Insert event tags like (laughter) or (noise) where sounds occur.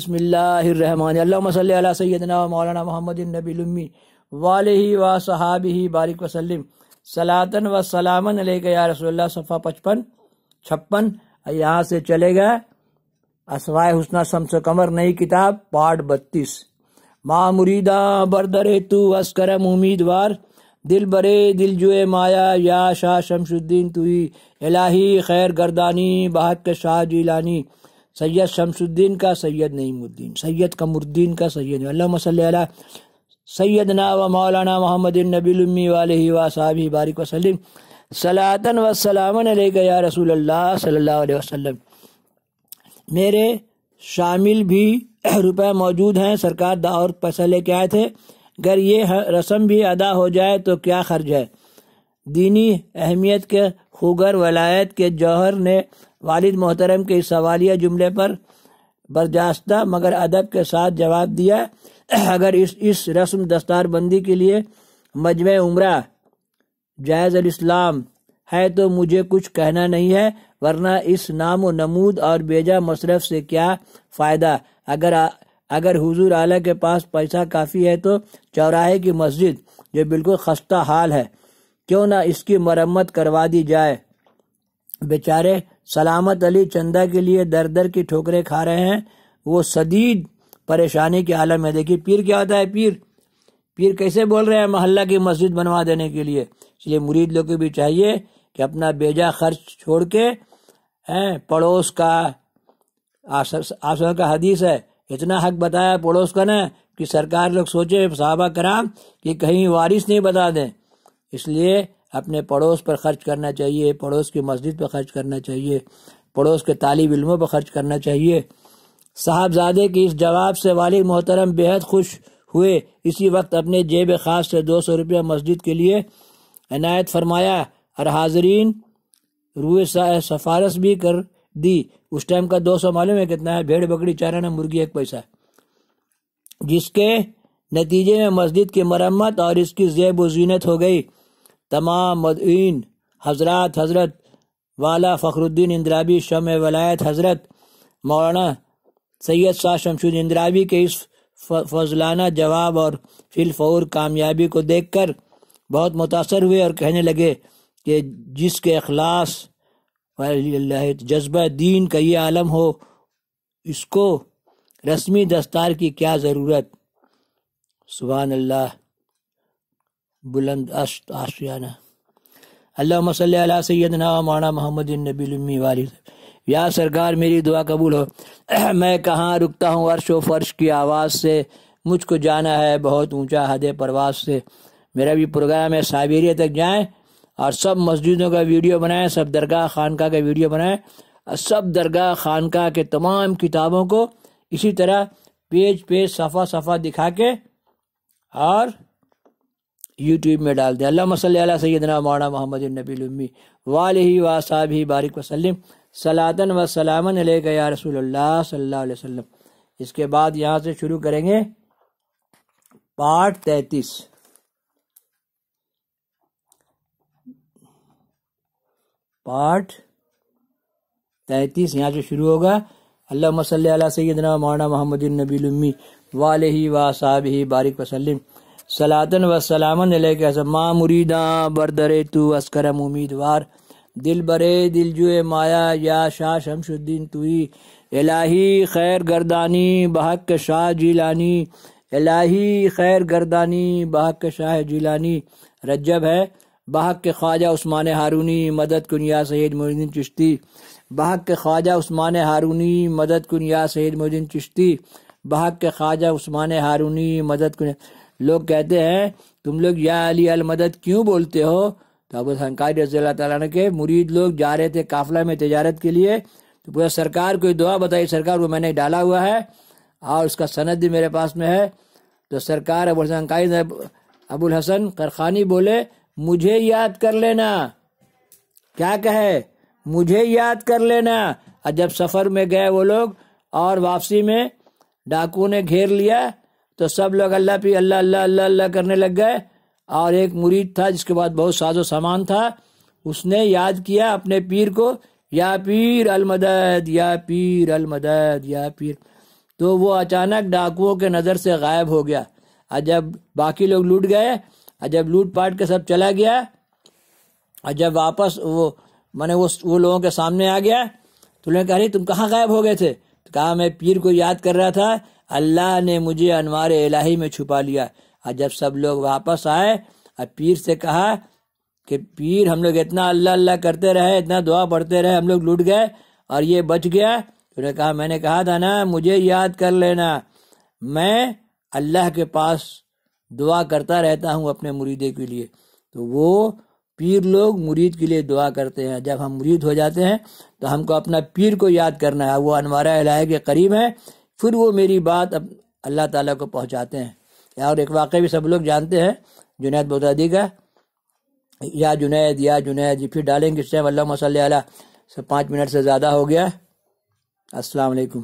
सैदना मौलाना मोहम्मद वाल ही बारिक वसलम सलातन व सलामन रसोल्ला सफ़ा पचपन छप्पन यहाँ से चले गए हुसना शमस कमर नई किताब पार्ट बत्तीस माँ मुरीदा बरदरे तू अस्करम उम्मीदवार दिल बरे दिल जुए माया या शाह शमशुद्दीन तुई इलाही खैर गर्दानी बहक शाह जीलानी सैयद शमसुद्दीन का सैयद नईमुद्दीन सैयद कमरुद्दीन का सैयद अल्लाह सैयद ना व मौलाना मोहम्मद नबी वाले वाबी बारिक वसलम सलातन व सलामन या रसूल सल्ला वसलम मेरे शामिल भी (coughs) रुपए मौजूद हैं सरकार और पैसा लेके आए थे अगर ये रस्म भी अदा हो जाए तो क्या खर्च है दीनी अहमियत के खुगर वलायत के जौहर ने वालिद मोहतरम के इस सवालिया जुमले पर बर्दाश्ता मगर अदब के साथ जवाब दिया (clears throat) अगर इस इस रस्म दस्तारबंदी के लिए मजमे उम्र जायज़ इस्लाम है तो मुझे कुछ कहना नहीं है वरना इस नाम व नमूद और बेजा मशरफ से क्या फ़ायदा अगर अगर हुजूर आला के पास पैसा काफ़ी है तो चौराहे की मस्जिद जो बिल्कुल खस्ता हाल है क्यों ना इसकी मरम्मत करवा दी जाए बेचारे सलामत अली चंदा के लिए दर दर की ठोकरें खा रहे हैं वो सदीद परेशानी के आलम है देखिए पीर क्या होता है पीर पीर कैसे बोल रहे हैं मोहल्ला की मस्जिद बनवा देने के लिए इसलिए मुरीद लोग को भी चाहिए कि अपना बेजा खर्च छोड़ के हैं पड़ोस का आस का हदीस है इतना हक बताया पड़ोस का ना कि सरकार लोग सोचे साहबा कराम कि कहीं वारिस नहीं बता दें इसलिए अपने पड़ोस पर खर्च करना चाहिए पड़ोस की मस्जिद पर खर्च करना चाहिए पड़ोस के तालब इलमों पर खर्च करना चाहिए साहबजादे के इस जवाब से वाल मोहतरम बेहद खुश हुए इसी वक्त अपने जेब ख़ास से दो सौ रुपया मस्जिद के लिए इनायत फरमाया और हाजरीन रूए सफारस भी कर दी उस टाइम का दो सौ मालूम है कितना है भेड़ बकरी चारा ना मुर्गी एक पैसा जिसके नतीजे में मस्जिद की मरम्मत और इसकी जेब व जीनत हो गई तमाम मदीन हजरत हजरत वाला फ़खरुद्दीन इंद्राबी शम वलायत हजरत मौलाना सैयद शाह शमशुद इंद्राबी के इस फजलाना जवाब और फिलफौर कामयाबी को देखकर बहुत मुतासर हुए और कहने लगे कि जिसके अखलास जज्बा दीन का ये आलम हो इसको रस्मी दस्तार की क्या ज़रूरत सुबह अल्लाह बुलंद अस्त आशियाना अल्लाह सैद ना माना मोहम्मद नबी वाली या सरकार मेरी दुआ कबूल हो (clears throat) मैं कहाँ रुकता हूँ अर्श व फर्श की आवाज़ से मुझको जाना है बहुत ऊंचा हद परवास से मेरा भी प्रोग्राम है साइबेरिया तक जाएं और सब मस्जिदों का वीडियो बनाएं सब दरगाह खानका का वीडियो बनाएं और सब दरगाह खानका के तमाम किताबों को इसी तरह पेज पेज सफ़ा सफ़ा दिखा के और यूट्यूब में डाल दें अल्लाह मसल सैदना मौना मोहम्मद नबीमी वाल ही व साहब ही बारिक वसलम सलातन व सलामन गया रसूल सल्ला इसके बाद यहाँ से शुरू करेंगे पार्ट तैतीस पार्ट तैतीस यहाँ से शुरू होगा अल्लाह मसल सैदना मौना मोहम्मद नबीमी वाल ही व साहब ही बारिक वसलम सलातन व सलामन माँ मुरीदा बरदरे तू अस्करम उम्मीदवार दिल बरे दिल जुए माया या शाह शमशुद्दीन तुई इलाही खैर गर्दानी बहक शाह जीलानी इलाही खैर गर्दानी बहक शाह जीलानी रज्जब है बहक के ख्वाजा उस्मान हारूनी मदद कुनिया सैद मोहद्दीन चिश्ती बहक के ख्वाजा उस्मान हारूनी मदद कुनिया सैद मोहद्दीन चिश्ती बहक के ख्वाजा उस्मान हारूनी मदद कुनिया लोग कहते हैं तुम लोग या अली अल मदद क्यों बोलते हो तो अब हंकारी रजी तला के मुरीद लोग जा रहे थे काफिला में तजारत के लिए तो पूरा सरकार को दुआ बताई सरकार वो मैंने डाला हुआ है और उसका सनद भी मेरे पास में है तो सरकार अबू अबुल हसन करखानी बोले मुझे याद कर लेना क्या कहे मुझे याद कर लेना और जब सफ़र में गए वो लोग और वापसी में डाकू ने घेर लिया तो सब लोग अल्लाह पी अल्लाह अल्लाह अल्लाह अल्लाह करने लग गए और एक मुरीद था जिसके बाद बहुत साजो सामान था उसने याद किया अपने पीर को या पीर अलमदद या पीर अलमदद या पीर तो वो अचानक डाकुओं के नज़र से गायब हो गया और जब बाकी लोग लूट गए और जब लूट पाट के सब चला गया और जब वापस वो मैंने वो वो लोगों के सामने आ गया तो उन्होंने कहा तुम कहाँ गायब हो गए थे तो कहा मैं पीर को याद कर रहा था अल्लाह ने मुझे अनवार इलाही में छुपा लिया और जब सब लोग वापस आए और पीर से कहा कि पीर हम लोग इतना अल्लाह अल्लाह करते रहे इतना दुआ पढ़ते रहे हम लोग लुट गए और ये बच गया उन्होंने कहा मैंने कहा था ना मुझे याद कर लेना मैं अल्लाह के पास दुआ करता रहता हूँ अपने मुरीदे के लिए तो वो पीर लोग मुरीद के लिए दुआ करते हैं जब हम मुरीद हो जाते हैं तो हमको अपना पीर को याद करना है वो अनवारा इलाह के करीब है फिर वो मेरी बात अब अल्लाह ताला को पहुंचाते हैं और एक वाक़ भी सब लोग जानते हैं जुनैद बगदादी का या जुनैद या जुनैद फिर डालेंगे इस टाइम अल्लाह मसल पाँच मिनट से ज़्यादा हो गया असलकुम